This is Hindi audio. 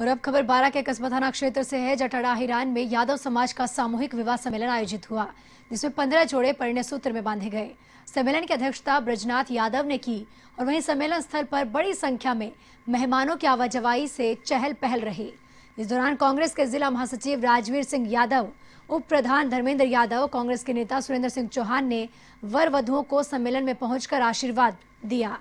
और अब खबर बारह के कस्बा थाना क्षेत्र से है जटाड़ा हिरान में यादव समाज का सामूहिक विवाह सम्मेलन आयोजित हुआ जिसमें पंद्रह जोड़े परिणय सूत्र में बांधे गए सम्मेलन की अध्यक्षता ब्रजनाथ यादव ने की और वहीं सम्मेलन स्थल पर बड़ी संख्या में मेहमानों की आवाजवाई से चहल पहल रही इस दौरान कांग्रेस के जिला महासचिव राजवीर सिंह यादव उप प्रधान धर्मेंद्र यादव कांग्रेस के नेता सुरेंद्र सिंह चौहान ने वर वधुओं को सम्मेलन में पहुंचकर आशीर्वाद दिया